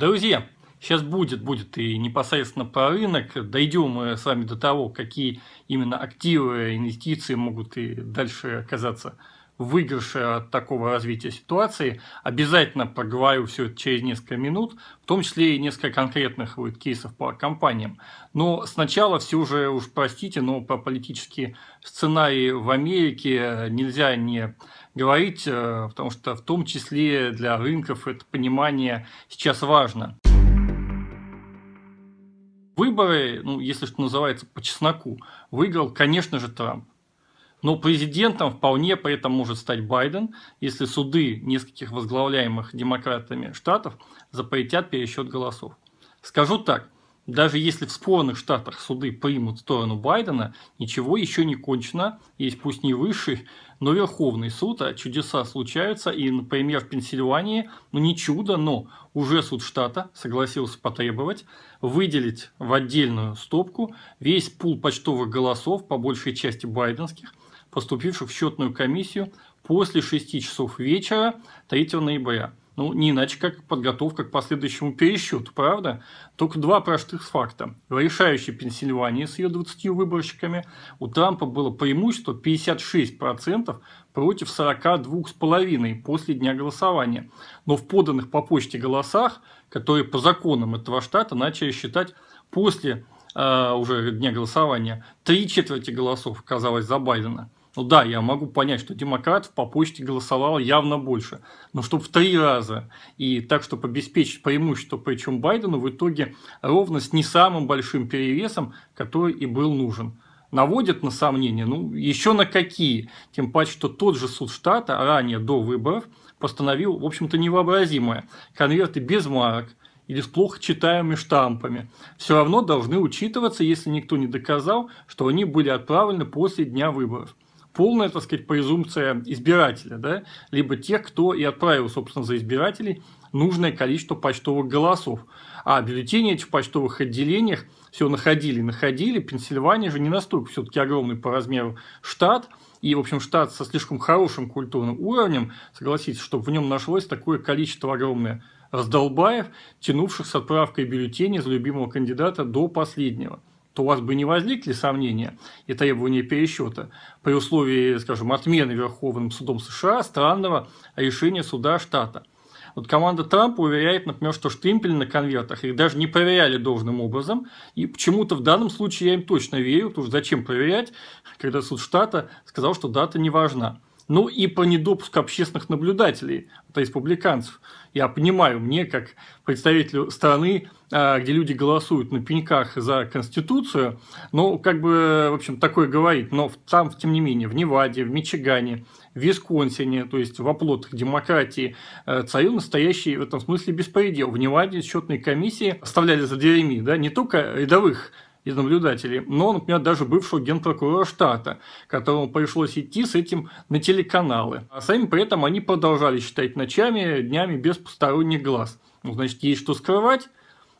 Друзья, сейчас будет, будет и непосредственно про рынок. Дойдем мы с вами до того, какие именно активы, инвестиции могут и дальше оказаться выигрыше от такого развития ситуации. Обязательно проговорю все это через несколько минут, в том числе и несколько конкретных вот кейсов по компаниям. Но сначала все же, уж простите, но про политические сценарии в Америке нельзя не говорить, э, потому что в том числе для рынков это понимание сейчас важно. Выборы, ну, если что называется, по чесноку, выиграл, конечно же, Трамп. Но президентом вполне при этом может стать Байден, если суды нескольких возглавляемых демократами штатов запретят пересчет голосов. Скажу так, даже если в спорных штатах суды примут сторону Байдена, ничего еще не кончено, есть пусть не высший, но Верховный суд, а чудеса случаются, и, например, в Пенсильвании, ну не чудо, но уже суд штата согласился потребовать выделить в отдельную стопку весь пул почтовых голосов, по большей части байденских, поступивших в счетную комиссию после 6 часов вечера 3 ноября. Ну, не иначе, как подготовка к последующему пересчету, правда? Только два простых факта. В решающей Пенсильвании с ее 20 выборщиками у Трампа было преимущество 56% против 42,5% после дня голосования. Но в поданных по почте голосах, которые по законам этого штата начали считать после э, уже дня голосования, три четверти голосов казалось за Байдена – ну да, я могу понять, что демократов по почте голосовало явно больше, но чтобы в три раза. И так, чтобы обеспечить преимущество, причем Байдену, в итоге ровно с не самым большим перевесом, который и был нужен. Наводят на сомнения, ну еще на какие. Тем паче, что тот же суд штата ранее до выборов постановил, в общем-то, невообразимое. Конверты без марок, или с плохо читаемыми штампами, все равно должны учитываться, если никто не доказал, что они были отправлены после дня выборов полная, так сказать, презумпция избирателя, да, либо тех, кто и отправил, собственно, за избирателей нужное количество почтовых голосов. А бюллетени эти в почтовых отделениях все находили, находили. Пенсильвания же не настолько все-таки огромный по размеру штат, и, в общем, штат со слишком хорошим культурным уровнем, согласитесь, чтобы в нем нашлось такое количество огромное раздолбаев, тянувших с отправкой бюллетеней за любимого кандидата до последнего то у вас бы не возникли сомнения и требования пересчета при условии, скажем, отмены Верховным судом США странного решения суда штата. Вот команда Трампа уверяет, например, что штемпели на конвертах их даже не проверяли должным образом. И почему-то в данном случае я им точно верю, потому что зачем проверять, когда суд штата сказал, что дата не важна ну и про недопуск общественных наблюдателей, то есть публиканцев. Я понимаю, мне, как представителю страны, а, где люди голосуют на пеньках за Конституцию, ну, как бы, в общем, такое говорит, но там, тем не менее, в Неваде, в Мичигане, в Висконсине, то есть в оплотах демократии, э, царил настоящий в этом смысле беспредел. В Неваде счетные комиссии оставляли за дверями, да, не только рядовых из наблюдателей, но, например, даже бывшего генпрокурора штата, которому пришлось идти с этим на телеканалы. А сами при этом они продолжали считать ночами, днями без посторонних глаз. Ну, значит, есть что скрывать.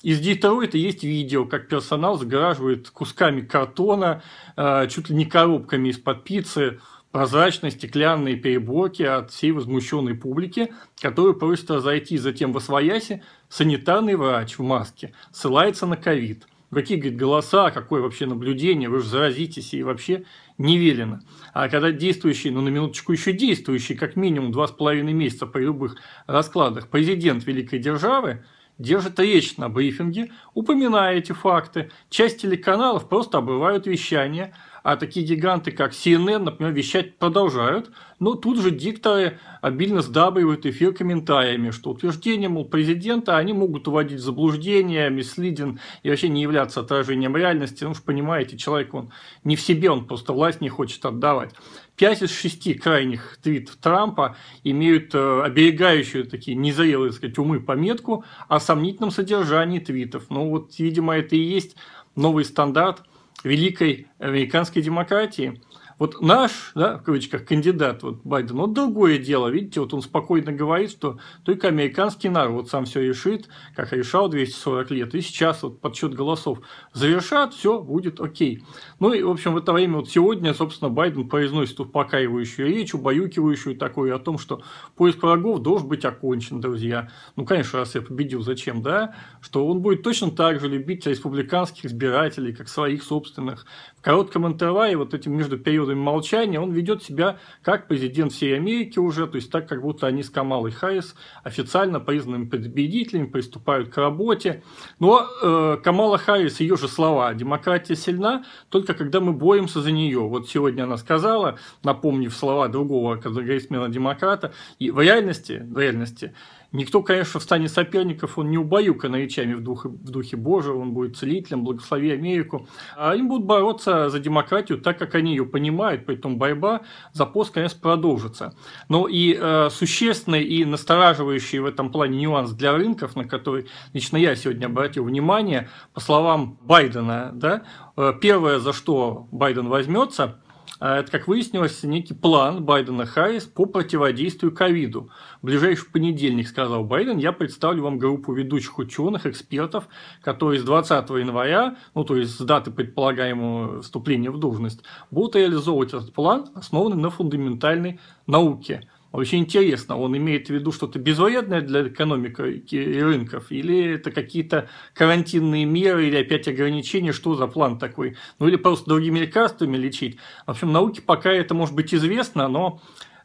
Из Детройта есть видео, как персонал загораживает кусками картона, э, чуть ли не коробками из-под пиццы, прозрачные стеклянные переборки от всей возмущенной публики, которую просит разойти затем в освояси санитарный врач в маске, ссылается на ковид – какие, говорит, голоса, какое вообще наблюдение, вы же заразитесь и вообще не велено. А когда действующий, ну на минуточку еще действующий, как минимум два с половиной месяца при любых раскладах, президент великой державы, держит речь на брифинге, упоминая эти факты. Часть телеканалов просто обрывают вещание – а такие гиганты, как CNN, например, вещать продолжают, но тут же дикторы обильно сдабривают эфир комментариями, что утверждения, мол, президента, они могут уводить в заблуждение, мислиден и вообще не являться отражением реальности. Ну, вы понимаете, человек, он не в себе, он просто власть не хочет отдавать. Пять из шести крайних твитов Трампа имеют э, оберегающую такие незрелые, так сказать, умы пометку о сомнительном содержании твитов. Ну вот, видимо, это и есть новый стандарт великой американской демократии – вот наш, да, в кавычках, кандидат, вот Байден, вот другое дело, видите, вот он спокойно говорит, что только американский народ сам все решит, как решал 240 лет, и сейчас вот подсчет голосов завершат, все будет окей. Ну и, в общем, в это время вот сегодня, собственно, Байден произносит успокаивающую речь, убаюкивающую такую о том, что поиск врагов должен быть окончен, друзья. Ну, конечно, раз я победил, зачем, да? Что он будет точно так же любить республиканских избирателей, как своих собственных. В коротком интервале вот этим между периодом методами молчания, он ведет себя как президент всей Америки уже, то есть так, как будто они с Камалой Харрис официально признанными победителями приступают к работе. Но э, Камала Харрис, ее же слова, демократия сильна только когда мы боремся за нее. Вот сегодня она сказала, напомнив слова другого конгрессмена-демократа, и в реальности, в реальности Никто, конечно, в стане соперников, он не убаюкан речами в духе, в духе Божия, он будет целителем, благослови Америку. А им будут бороться за демократию так, как они ее понимают, поэтому борьба за пост, конечно, продолжится. Но и э, существенный и настораживающий в этом плане нюанс для рынков, на который лично я сегодня обратил внимание, по словам Байдена, да, э, первое, за что Байден возьмется – а это, как выяснилось, некий план Байдена Харрис по противодействию ковиду. В ближайший понедельник, сказал Байден, я представлю вам группу ведущих ученых, экспертов, которые с 20 января, ну то есть с даты предполагаемого вступления в должность, будут реализовывать этот план, основанный на фундаментальной науке. Очень интересно, он имеет в виду что-то безвредное для экономики и рынков, или это какие-то карантинные меры, или опять ограничения, что за план такой? Ну или просто другими лекарствами лечить. В общем, науке пока это может быть известно, но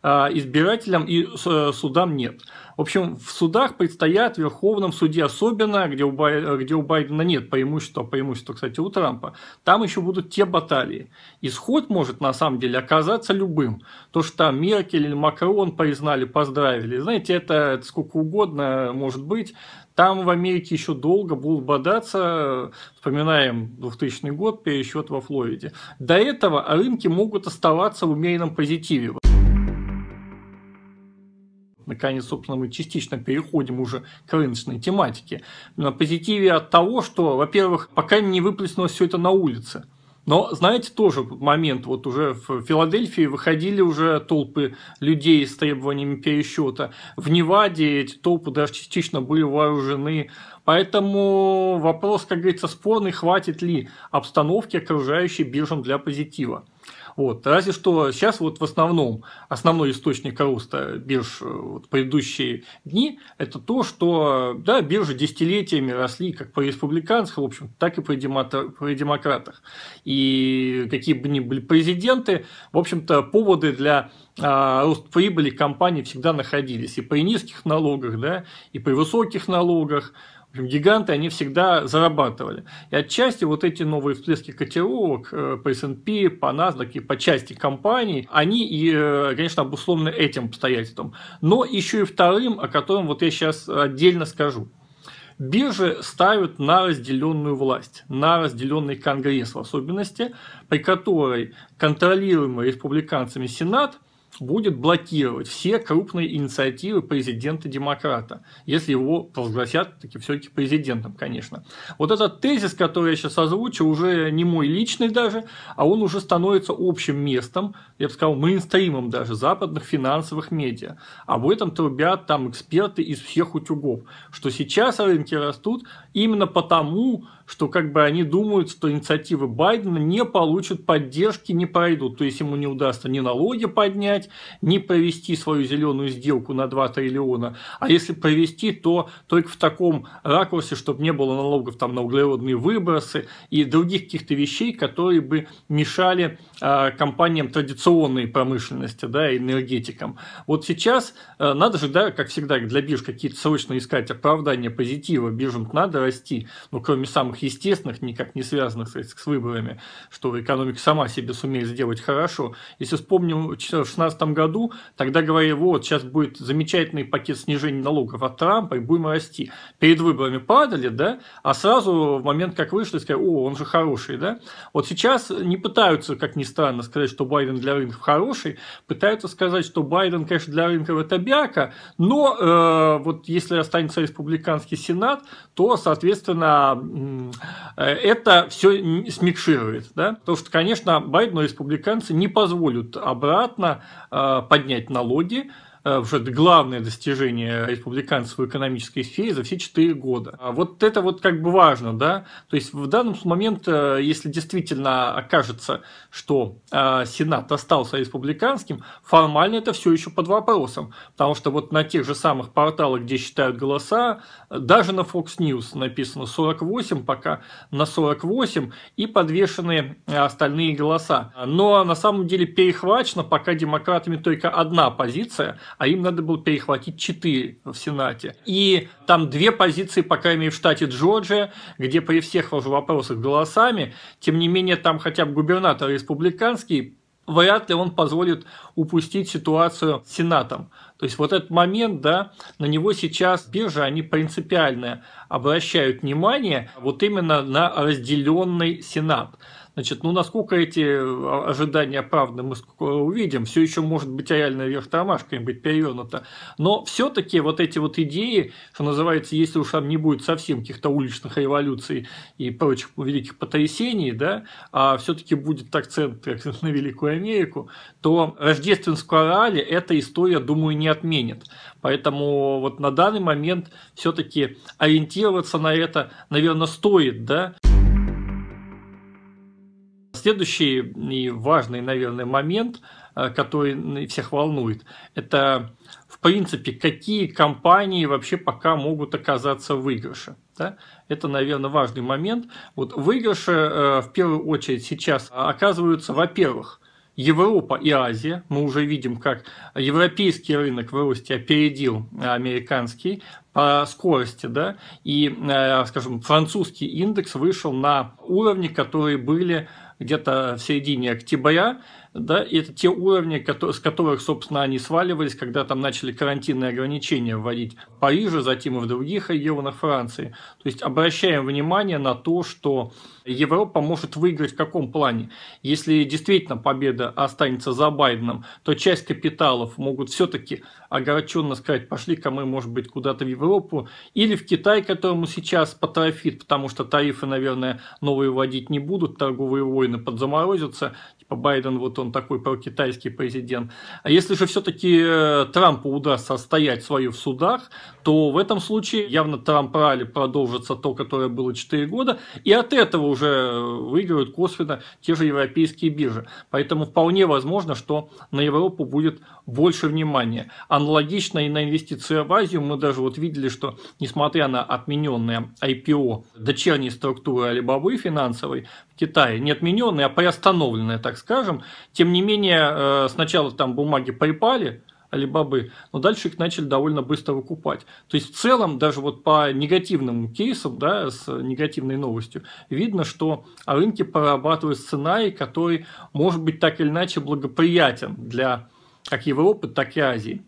Э, избирателям и э, судам нет. В общем, в судах предстоят в Верховном суде особенно, где у, Бай... где у Байдена нет преимущества, преимущества, кстати, у Трампа, там еще будут те баталии. Исход может на самом деле оказаться любым. То, что там Меркель или Макрон признали, поздравили, знаете, это, это сколько угодно может быть. Там в Америке еще долго будут бодаться, вспоминаем 2000 год, пересчет во Флориде. До этого рынки могут оставаться в умеренном позитиве наконец, собственно, мы частично переходим уже к рыночной тематике, на позитиве от того, что, во-первых, пока не выплеснулось все это на улице. Но, знаете, тоже момент, вот уже в Филадельфии выходили уже толпы людей с требованиями пересчета. В Неваде эти толпы даже частично были вооружены. Поэтому вопрос, как говорится, спорный, хватит ли обстановки окружающей биржам для позитива. Вот. Разве что сейчас вот в основном, основной источник роста бирж э, вот, предыдущие дни, это то, что да, биржи десятилетиями росли как по республиканцам в общем, так и по демот... при демократах. И какие бы ни были президенты, в общем-то, поводы для а, рост прибыли компаний всегда находились и при низких налогах, да, и при высоких налогах, гиганты, они всегда зарабатывали. И отчасти вот эти новые всплески котировок э, по S&P, по NASDAQ и по части компаний, они, и, э, конечно, обусловлены этим обстоятельством. Но еще и вторым, о котором вот я сейчас отдельно скажу. Биржи ставят на разделенную власть, на разделенный Конгресс в особенности, при которой контролируемый республиканцами Сенат будет блокировать все крупные инициативы президента-демократа, если его провозгласят таки все-таки президентом, конечно. Вот этот тезис, который я сейчас озвучу, уже не мой личный даже, а он уже становится общим местом, я бы сказал, мейнстримом даже западных финансовых медиа. Об а этом трубят там эксперты из всех утюгов, что сейчас рынки растут именно потому, что как бы они думают, что инициативы Байдена не получат поддержки, не пройдут. То есть ему не удастся ни налоги поднять, ни провести свою зеленую сделку на 2 триллиона. А если провести, то только в таком ракурсе, чтобы не было налогов там, на углеродные выбросы и других каких-то вещей, которые бы мешали э, компаниям традиционной промышленности да, энергетикам. Вот сейчас э, надо же, да, как всегда, для бирж какие-то срочно искать оправдания позитива. Биржам надо расти, ну, кроме самых самых естественных, никак не связанных с, с выборами, что экономика сама себе сумеет сделать хорошо. Если вспомним, в 2016 году тогда говорили, вот, сейчас будет замечательный пакет снижения налогов от Трампа и будем расти. Перед выборами падали, да, а сразу в момент, как вышли, сказали, о, он же хороший, да. Вот сейчас не пытаются, как ни странно, сказать, что Байден для рынков хороший, пытаются сказать, что Байден, конечно, для рынков это бяка, но э, вот если останется республиканский сенат, то, соответственно, Э, это все смикширует. Да? Потому что, конечно, и республиканцы не позволят обратно э, поднять налоги, Э, уже главное достижение республиканцев в экономической сфере за все четыре года. А вот это вот как бы важно, да, то есть в данном момент, э, если действительно окажется, что э, Сенат остался республиканским, формально это все еще под вопросом, потому что вот на тех же самых порталах, где считают голоса, даже на Fox News написано 48 пока, на 48 и подвешенные остальные голоса. Но на самом деле перехвачено пока демократами только одна позиция, а им надо было перехватить 4 в Сенате. И там две позиции, по крайней мере, в штате Джорджия, где при всех уже вопросах голосами, тем не менее, там хотя бы губернатор республиканский вряд ли он позволит упустить ситуацию с Сенатом. То есть вот этот момент, да, на него сейчас биржи, они принципиально обращают внимание вот именно на разделенный Сенат. Значит, ну насколько эти э, ожидания оправданы, мы скоро э, увидим. Все еще может быть реально вверх тормашками быть перевернуто. Но все-таки вот эти вот идеи, что называется, если уж там не будет совсем каких-то уличных революций и прочих великих потрясений, да, а все-таки будет акцент на Великую Америку, то рождественскую орали эта история, думаю, не отменит. Поэтому вот на данный момент все-таки ориентироваться на это, наверное, стоит, да. Следующий и важный, наверное, момент, э, который всех волнует, это, в принципе, какие компании вообще пока могут оказаться в выигрыше. Да? Это, наверное, важный момент. Вот выигрыши э, в первую очередь сейчас оказываются, во-первых, Европа и Азия. Мы уже видим, как европейский рынок в росте опередил американский по скорости, да, и, э, скажем, французский индекс вышел на уровни, которые были где-то в середине октября да, это те уровни, с которых, собственно, они сваливались, когда там начали карантинные ограничения вводить в Париже, затем и в других регионах Франции. То есть обращаем внимание на то, что Европа может выиграть в каком плане. Если действительно победа останется за Байденом, то часть капиталов могут все-таки огорченно сказать, пошли-ка мы, может быть, куда-то в Европу или в Китай, которому сейчас потрофит, потому что тарифы, наверное, новые вводить не будут, торговые войны подзаморозятся, типа Байден вот он такой прокитайский президент. А если же все-таки э, Трампу удастся отстоять свою в судах, то в этом случае явно Трамп ралли продолжится то, которое было 4 года, и от этого уже э, выигрывают косвенно те же европейские биржи. Поэтому вполне возможно, что на Европу будет больше внимания. Аналогично и на инвестиции в Азию мы даже вот видели, что несмотря на отмененное IPO дочерней структуры Alibaba финансовой, Китае, не отмененная, а приостановленная, так скажем. Тем не менее, э, сначала там бумаги припали, Алибабы, но дальше их начали довольно быстро выкупать. То есть, в целом, даже вот по негативным кейсам, да, с негативной новостью, видно, что рынки прорабатывают сценарий, который может быть так или иначе благоприятен для как Европы, так и Азии.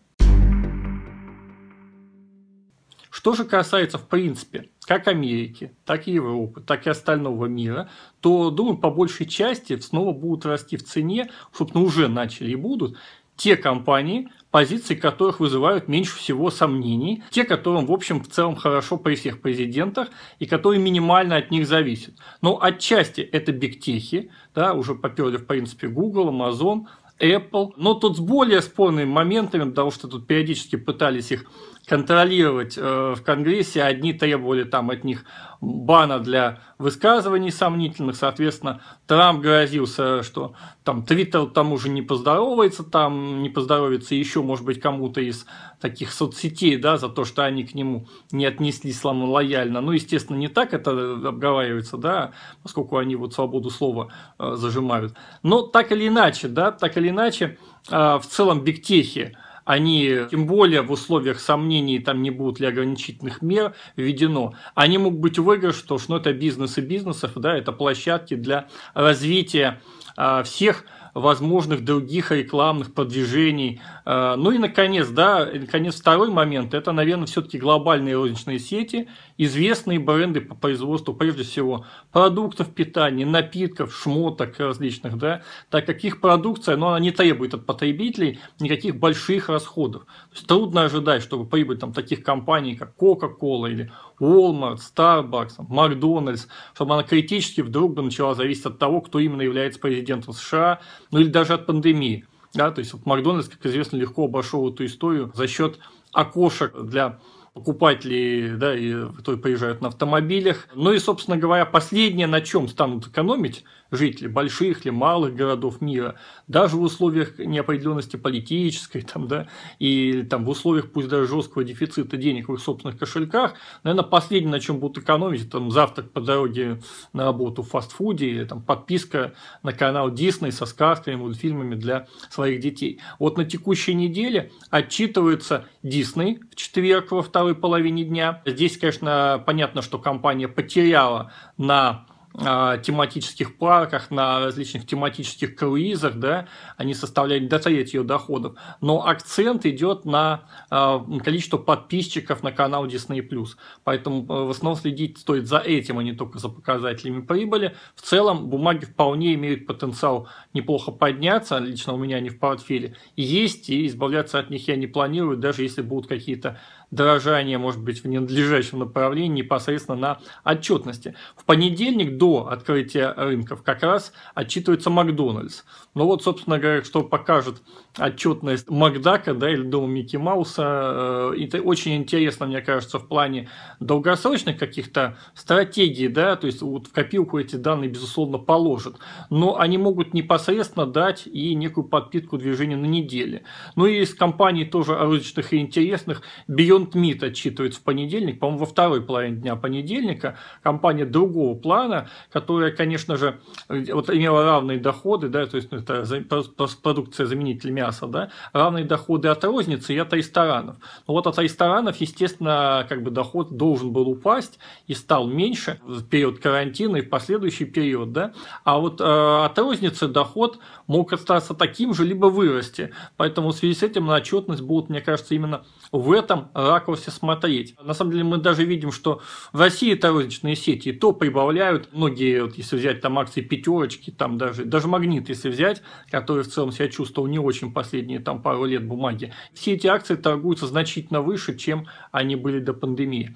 Что же касается, в принципе, как Америки, так и Европы, так и остального мира, то, думаю, по большей части снова будут расти в цене, собственно, уже начали и будут, те компании, позиции которых вызывают меньше всего сомнений, те, которым, в общем, в целом хорошо при всех президентах и которые минимально от них зависят. Но отчасти это бигтехи, да, уже поперли, в принципе, Google, Amazon, Apple, но тут с более спорными моментами, потому что тут периодически пытались их контролировать э, в Конгрессе. Одни требовали там от них бана для высказываний сомнительных, соответственно, Трамп грозился, что там Твиттер тому же не поздоровается, там не поздоровится еще, может быть, кому-то из таких соцсетей, да, за то, что они к нему не отнеслись лояльно. Ну, естественно, не так это обговаривается, да, поскольку они вот свободу слова э, зажимают. Но так или иначе, да, так или иначе, э, в целом бигтехи они, тем более в условиях сомнений, там не будут ли ограничительных мер введено, они могут быть выигрыш, что ну, это бизнес и бизнесов, да, это площадки для развития а, всех возможных других рекламных продвижений. А, ну и, наконец, да, наконец, второй момент, это, наверное, все-таки глобальные розничные сети – известные бренды по производству, прежде всего, продуктов питания, напитков, шмоток различных, да, так как их продукция, но она не требует от потребителей никаких больших расходов. То есть трудно ожидать, чтобы прибыль там, таких компаний, как Coca-Cola или Walmart, Starbucks, McDonald's, чтобы она критически вдруг бы начала зависеть от того, кто именно является президентом США, ну или даже от пандемии. Да, то есть вот Макдональдс, как известно, легко обошел эту историю за счет окошек для покупатели, да, и в итоге приезжают на автомобилях. Ну и, собственно говоря, последнее, на чем станут экономить, жителей больших или малых городов мира, даже в условиях неопределенности политической, там, да, и там, в условиях пусть даже жесткого дефицита денег в их собственных кошельках, наверное, последнее, на чем будут экономить, там, завтрак по дороге на работу в фастфуде, или там, подписка на канал Disney со сказками, мультфильмами для своих детей. Вот на текущей неделе отчитывается Disney в четверг во второй половине дня. Здесь, конечно, понятно, что компания потеряла на а, тематических парках, на различных тематических круизах, да, они составляют до трети ее доходов. Но акцент идет на а, количество подписчиков на канал Disney+. Поэтому э, в основном следить стоит за этим, а не только за показателями прибыли. В целом бумаги вполне имеют потенциал неплохо подняться, лично у меня они в портфеле, есть, и избавляться от них я не планирую, даже если будут какие-то дорожание может быть в ненадлежащем направлении непосредственно на отчетности. В понедельник до открытия рынков как раз отчитывается Макдональдс. Ну вот, собственно говоря, что покажет отчетность Макдака, да, или дома Микки Мауса, э, это очень интересно, мне кажется, в плане долгосрочных каких-то стратегий, да, то есть вот в копилку эти данные, безусловно, положат, но они могут непосредственно дать и некую подпитку движения на неделе. Ну и из компаний тоже различных и интересных, Beyond Beyond Meat отчитывает в понедельник, по-моему, во второй половине дня понедельника, компания другого плана, которая, конечно же, вот имела равные доходы, да, то есть ну, это продукция заменитель мяса, да, равные доходы от розницы и от ресторанов. Но вот от ресторанов, естественно, как бы доход должен был упасть и стал меньше в период карантина и в последующий период, да, а вот э, от розницы доход мог остаться таким же, либо вырасти. Поэтому в связи с этим на отчетность будут, мне кажется, именно в этом э, ракурсе смотреть. На самом деле мы даже видим, что в России это розничные сети, и то прибавляют многие, вот если взять там акции пятерочки, там даже, даже магнит, если взять, который в целом себя чувствовал не очень последние там пару лет бумаги, все эти акции торгуются значительно выше, чем они были до пандемии.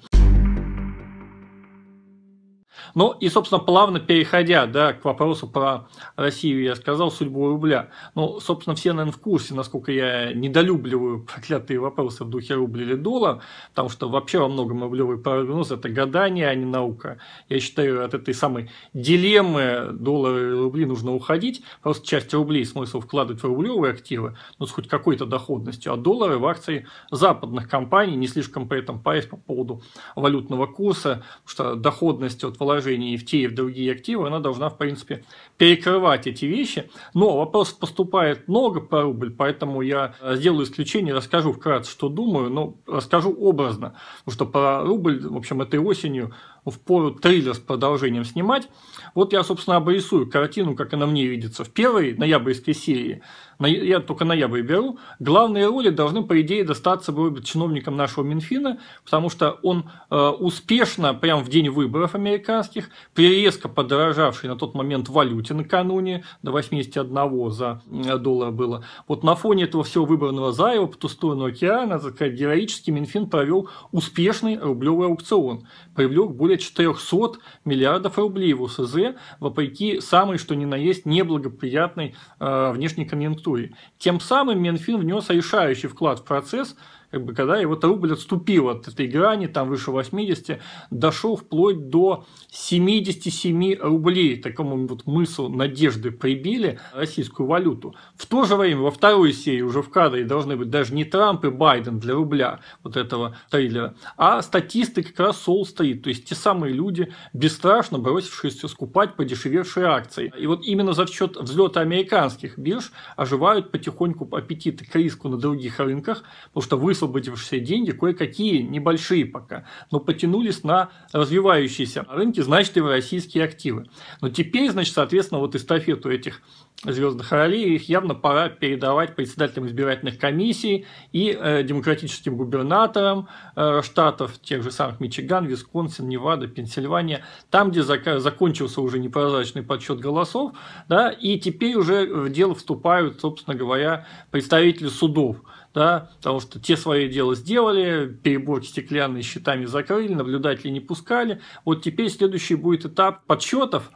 Ну и, собственно, плавно переходя да, к вопросу про Россию, я сказал судьбу рубля. Ну, собственно, все, наверное, в курсе, насколько я недолюбливаю проклятые вопросы в духе рубля или доллар, потому что вообще во многом рублевый прогноз – это гадание, а не наука. Я считаю, от этой самой дилеммы доллара и рубли нужно уходить. Просто часть рублей смысл вкладывать в рублевые активы, но ну, с хоть какой-то доходностью, а доллары в акции западных компаний, не слишком при этом парясь по поводу валютного курса, потому что доходность от волатильности вложений в те и в другие активы, она должна, в принципе, перекрывать эти вещи. Но вопрос поступает много по рубль, поэтому я сделаю исключение, расскажу вкратце, что думаю, но расскажу образно, потому что про рубль, в общем, этой осенью в пору трейлер с продолжением снимать. Вот я, собственно, обрисую картину, как она мне видится. В первой ноябрьской серии, я только ноябрь беру, главные роли должны, по идее, достаться бы чиновникам нашего Минфина, потому что он э, успешно, прям в день выборов американских, при резко подорожавшей на тот момент валюте накануне, до 81 за э, доллар было, вот на фоне этого всего выбранного заева по ту сторону океана, героически Минфин провел успешный рублевый аукцион, привлек более более 400 миллиардов рублей в УСЗ, вопреки самой, что ни на есть, неблагоприятной э, внешней конъюнктуре. Тем самым Минфин внес решающий вклад в процесс как бы, когда его рубль отступил от этой грани, там выше 80, дошел вплоть до 77 рублей, такому вот мысу надежды прибили российскую валюту. В то же время во второй серии уже в кадре должны быть даже не Трамп и Байден для рубля вот этого трейлера, а статисты как раз Сол стоит, то есть те самые люди, бесстрашно бросившиеся скупать подешевевшие акции. И вот именно за счет взлета американских бирж оживают потихоньку аппетиты к риску на других рынках, потому что вы высвободившиеся деньги, кое-какие небольшие пока, но потянулись на развивающиеся рынки значит и в российские активы. Но теперь, значит, соответственно, вот эстафету этих звездных ролей, их явно пора передавать председателям избирательных комиссий и э, демократическим губернаторам э, штатов, тех же самых Мичиган, Висконсин, Невада, Пенсильвания, там, где зак- закончился уже непрозрачный подсчет голосов, да, и теперь уже в дело вступают, собственно говоря, представители судов да, потому что те свои дело сделали, переборки стеклянные щитами закрыли, наблюдатели не пускали. Вот теперь следующий будет этап подсчетов,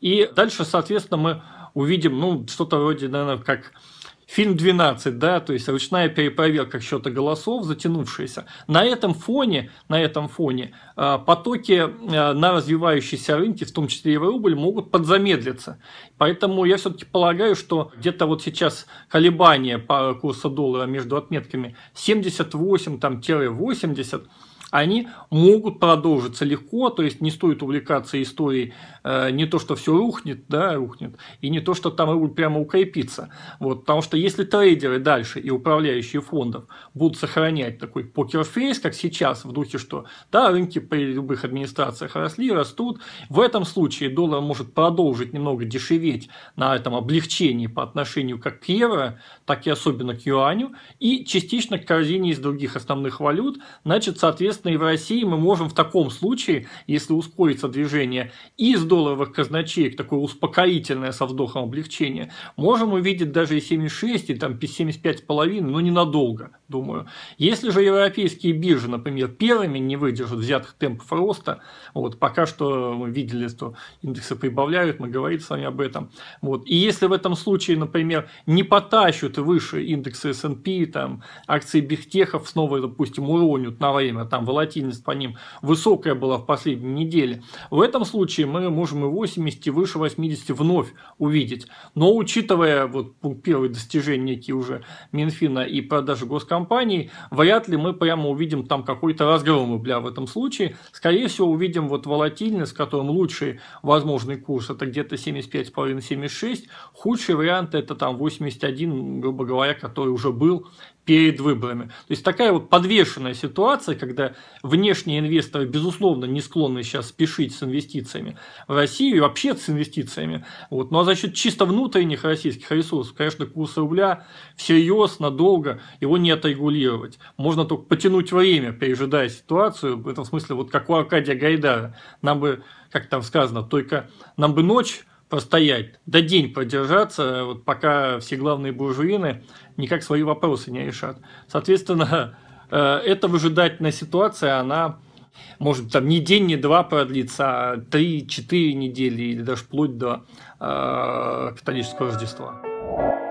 и дальше, соответственно, мы увидим, ну, что-то вроде, наверное, как фильм «12», да, то есть ручная перепроверка счета голосов, затянувшаяся. На этом фоне, на этом фоне а, потоки а, на развивающиеся рынки, в том числе и в рубль, могут подзамедлиться. Поэтому я все-таки полагаю, что где-то вот сейчас колебания по курсу доллара между отметками 78-80 – они могут продолжиться легко, то есть не стоит увлекаться историей э, не то, что все рухнет, да, рухнет, и не то, что там рубль прямо укрепится. Вот, потому что если трейдеры дальше и управляющие фондов будут сохранять такой покерфейс, как сейчас, в духе, что да, рынки при любых администрациях росли, растут, в этом случае доллар может продолжить немного дешеветь на этом облегчении по отношению как к евро, так и особенно к юаню, и частично к корзине из других основных валют, значит, соответственно, Соответственно, и в России мы можем в таком случае, если ускорится движение из долларовых казначеек, такое успокоительное со вдохом облегчения, можем увидеть даже и 76, и там 75,5, но ненадолго думаю. Если же европейские биржи, например, первыми не выдержат взятых темпов роста, вот пока что мы видели, что индексы прибавляют, мы говорили с вами об этом. Вот. И если в этом случае, например, не потащат выше индексы S&P, там, акции бихтехов снова, допустим, уронят на время, там волатильность по ним высокая была в последней неделе, в этом случае мы можем и 80, и выше 80 вновь увидеть. Но учитывая вот первые достижения некие уже Минфина и продажи госкомпании, компаний, вряд ли мы прямо увидим там какой-то разгром рубля в этом случае. Скорее всего, увидим вот волатильность, с которым лучший возможный курс – это где-то 75,5-76, худший вариант – это там 81, грубо говоря, который уже был, перед выборами. То есть такая вот подвешенная ситуация, когда внешние инвесторы, безусловно, не склонны сейчас спешить с инвестициями в Россию и вообще с инвестициями. Вот. Ну а за счет чисто внутренних российских ресурсов, конечно, курс рубля всерьез, надолго его не отрегулировать. Можно только потянуть время, пережидая ситуацию. В этом смысле, вот как у Аркадия Гайдара, нам бы, как там сказано, только нам бы ночь постоять, да день продержаться, вот пока все главные буржуины никак свои вопросы не решат. Соответственно, э, эта выжидательная ситуация, она может там не день, не два продлится, а три четыре недели или даже вплоть до э, католического Рождества.